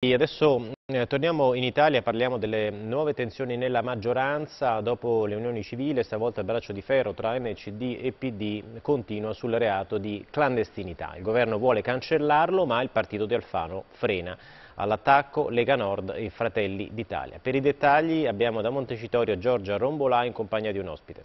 Adesso eh, torniamo in Italia, parliamo delle nuove tensioni nella maggioranza dopo le unioni civili, stavolta il braccio di ferro tra NCD e PD continua sul reato di clandestinità. Il governo vuole cancellarlo ma il partito di Alfano frena. All'attacco Lega Nord e Fratelli d'Italia. Per i dettagli abbiamo da Montecitorio Giorgia Rombolà in compagnia di un ospite.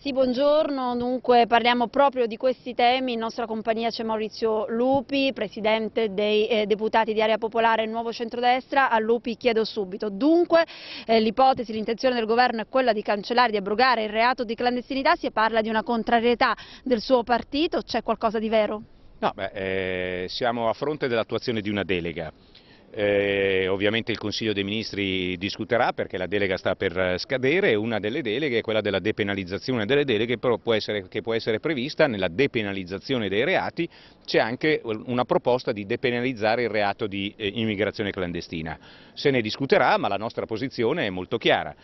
Sì, buongiorno. Dunque parliamo proprio di questi temi. In nostra compagnia c'è Maurizio Lupi, presidente dei eh, deputati di Area Popolare Nuovo Centrodestra. A Lupi chiedo subito. Dunque eh, l'ipotesi, l'intenzione del governo è quella di cancellare, di abrogare il reato di clandestinità. Si parla di una contrarietà del suo partito. C'è qualcosa di vero? No, beh, eh, siamo a fronte dell'attuazione di una delega. Eh, ovviamente il Consiglio dei Ministri discuterà perché la delega sta per scadere una delle deleghe è quella della depenalizzazione delle deleghe può essere, che può essere prevista nella depenalizzazione dei reati, c'è anche una proposta di depenalizzare il reato di eh, immigrazione clandestina. Se ne discuterà ma la nostra posizione è molto chiara.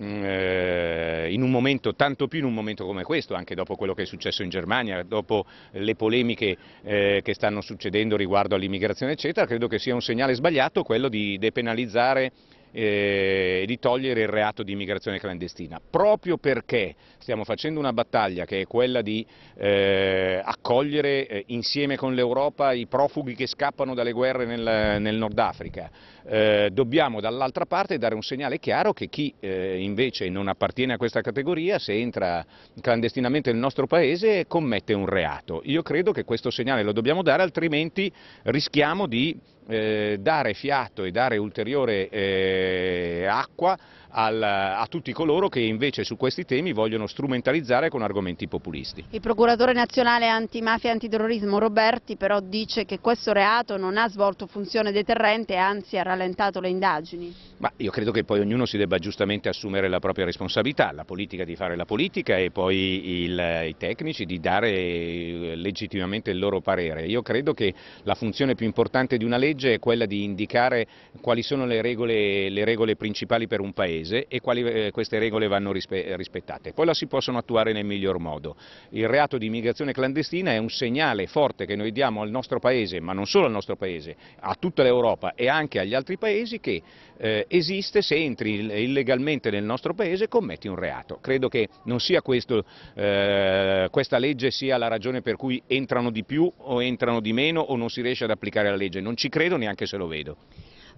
Mm, eh, in un momento, tanto più in un momento come questo, anche dopo quello che è successo in Germania, dopo le polemiche eh, che stanno succedendo riguardo all'immigrazione eccetera, credo che sia un segnale sbagliato sbagliato quello di depenalizzare eh, e di togliere il reato di immigrazione clandestina, proprio perché stiamo facendo una battaglia che è quella di eh, accogliere eh, insieme con l'Europa i profughi che scappano dalle guerre nel, nel Nord Africa, eh, dobbiamo dall'altra parte dare un segnale chiaro che chi eh, invece non appartiene a questa categoria, se entra clandestinamente nel nostro paese, commette un reato. Io credo che questo segnale lo dobbiamo dare, altrimenti rischiamo di eh, dare fiato e dare ulteriore eh, acqua al, a tutti coloro che invece su questi temi vogliono strumentalizzare con argomenti populisti. Il procuratore nazionale antimafia e antiterrorismo Roberti però dice che questo reato non ha svolto funzione deterrente e anzi ha rallentato le indagini. Ma io credo che poi ognuno si debba giustamente assumere la propria responsabilità, la politica di fare la politica e poi il, eh, i tecnici di dare eh, legittimamente il loro parere. Io credo che la funzione più importante di una legge è quella di indicare quali sono le regole, le regole principali per un paese e quali eh, queste regole vanno rispe rispettate. Poi la si possono attuare nel miglior modo. Il reato di immigrazione clandestina è un segnale forte che noi diamo al nostro paese, ma non solo al nostro paese, a tutta l'Europa e anche agli altri paesi che eh, esiste se entri illegalmente nel nostro paese e commetti un reato. Credo che non sia questo, eh, questa legge sia la ragione per cui entrano di più o entrano di meno o non si riesce ad applicare la legge, non ci credo neanche se lo vedo.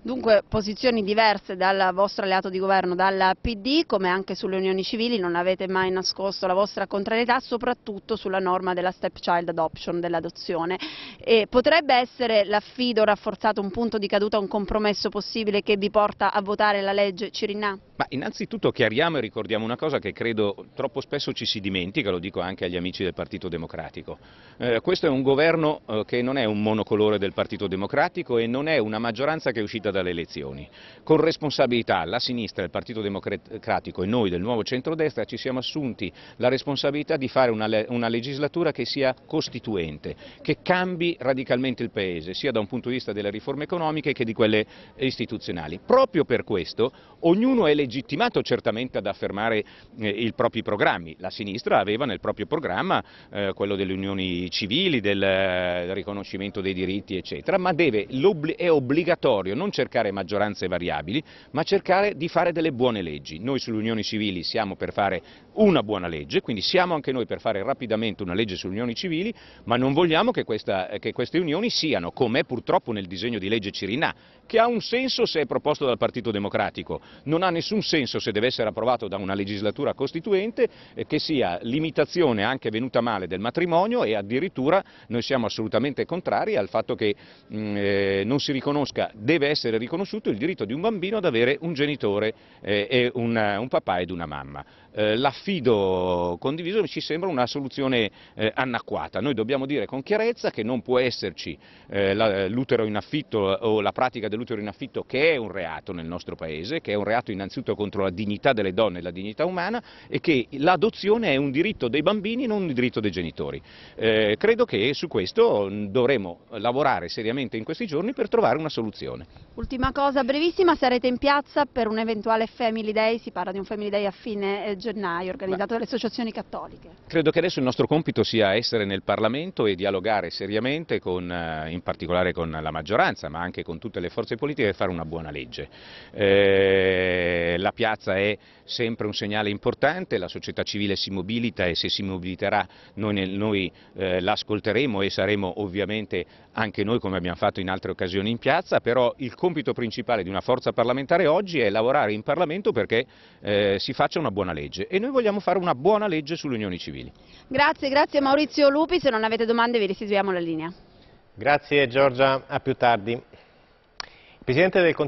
Dunque posizioni diverse dal vostro alleato di governo, dal PD, come anche sulle unioni civili, non avete mai nascosto la vostra contrarietà, soprattutto sulla norma della stepchild adoption, dell'adozione. Potrebbe essere l'affido rafforzato un punto di caduta, un compromesso possibile che vi porta a votare la legge Cirinà? Ma innanzitutto chiariamo e ricordiamo una cosa che credo troppo spesso ci si dimentica, lo dico anche agli amici del Partito Democratico. Eh, questo è un governo eh, che non è un monocolore del Partito Democratico e non è una maggioranza che è uscita uscita dalle elezioni. Con responsabilità la sinistra, il Partito Democratico e noi del nuovo centrodestra ci siamo assunti la responsabilità di fare una, una legislatura che sia costituente, che cambi radicalmente il Paese, sia da un punto di vista delle riforme economiche che di quelle istituzionali. Proprio per questo ognuno è legittimato certamente ad affermare eh, i propri programmi. La sinistra aveva nel proprio programma eh, quello delle unioni civili, del, del eh, riconoscimento dei diritti, eccetera, ma deve, è obbligatorio, non cercare maggioranze variabili, ma cercare di fare delle buone leggi. Noi sulle unioni civili siamo per fare una buona legge, quindi siamo anche noi per fare rapidamente una legge sulle unioni civili, ma non vogliamo che, questa, che queste unioni siano, come purtroppo nel disegno di legge Cirinà, che ha un senso se è proposto dal Partito Democratico, non ha nessun senso se deve essere approvato da una legislatura costituente, eh, che sia limitazione anche venuta male del matrimonio e addirittura noi siamo assolutamente contrari al fatto che mh, mm, eh, non si riconosca, deve essere essere riconosciuto il diritto di un bambino ad avere un genitore, eh, un, eh, un, papà ed una mamma. Eh, L'affido condiviso ci sembra una soluzione eh, anacquata, noi dobbiamo dire con chiarezza che non può esserci eh, l'utero in affitto eh, o la pratica dell'utero in affitto che è un reato nel nostro paese, che è un reato innanzitutto contro la dignità delle donne e la dignità umana e che l'adozione è un diritto dei bambini non un diritto dei genitori. credo che su questo mm, dovremo lavorare seriamente in questi giorni per trovare una soluzione. Ultima cosa brevissima, sarete in piazza per un eventuale Family Day, si parla di un Family Day a fine eh, gennaio organizzato dalle associazioni cattoliche. Credo che adesso il nostro compito sia essere nel Parlamento e dialogare seriamente con, eh, in particolare con la maggioranza ma anche con tutte le forze politiche e fare una buona legge. Eh, la piazza è sempre un segnale importante, la società civile si mobilita e se si mobiliterà noi, noi eh, l'ascolteremo e saremo ovviamente anche noi come abbiamo fatto in altre occasioni in piazza, però il compito principale di una forza parlamentare oggi è lavorare in Parlamento perché eh, si faccia una buona legge e noi vogliamo fare una buona legge sulle unioni civili. Grazie, grazie Maurizio Lupi, se non avete domande vi restituiamo la linea. Grazie Giorgia, a più tardi. Presidente del